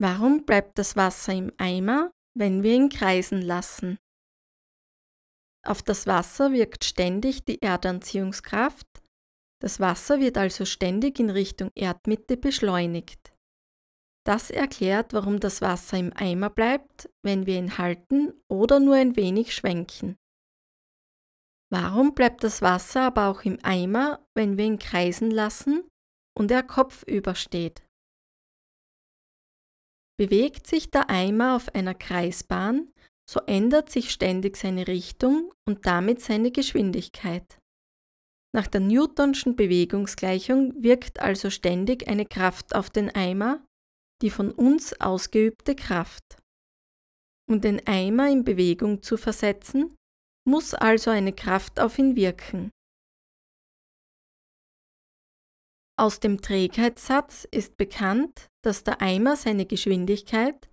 Warum bleibt das Wasser im Eimer, wenn wir ihn kreisen lassen? Auf das Wasser wirkt ständig die Erdanziehungskraft, das Wasser wird also ständig in Richtung Erdmitte beschleunigt. Das erklärt, warum das Wasser im Eimer bleibt, wenn wir ihn halten oder nur ein wenig schwenken. Warum bleibt das Wasser aber auch im Eimer, wenn wir ihn kreisen lassen und er kopfüber steht? Bewegt sich der Eimer auf einer Kreisbahn, so ändert sich ständig seine Richtung und damit seine Geschwindigkeit. Nach der Newtonschen Bewegungsgleichung wirkt also ständig eine Kraft auf den Eimer, die von uns ausgeübte Kraft. Um den Eimer in Bewegung zu versetzen, muss also eine Kraft auf ihn wirken. Aus dem Trägheitssatz ist bekannt, dass der Eimer seine Geschwindigkeit,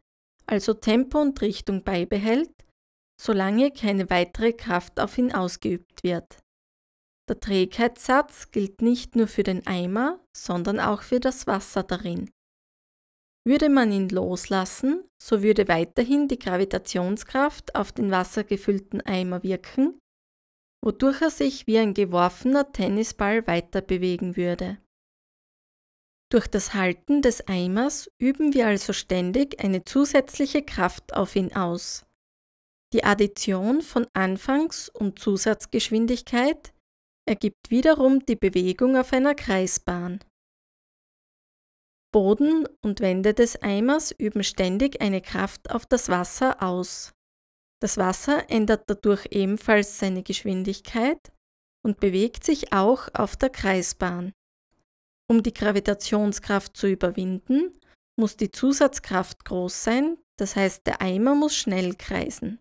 also Tempo und Richtung beibehält, solange keine weitere Kraft auf ihn ausgeübt wird. Der Trägheitssatz gilt nicht nur für den Eimer, sondern auch für das Wasser darin. Würde man ihn loslassen, so würde weiterhin die Gravitationskraft auf den wassergefüllten Eimer wirken, wodurch er sich wie ein geworfener Tennisball weiter bewegen würde. Durch das Halten des Eimers üben wir also ständig eine zusätzliche Kraft auf ihn aus. Die Addition von Anfangs- und Zusatzgeschwindigkeit ergibt wiederum die Bewegung auf einer Kreisbahn. Boden und Wände des Eimers üben ständig eine Kraft auf das Wasser aus. Das Wasser ändert dadurch ebenfalls seine Geschwindigkeit und bewegt sich auch auf der Kreisbahn. Um die Gravitationskraft zu überwinden, muss die Zusatzkraft groß sein, das heißt der Eimer muss schnell kreisen.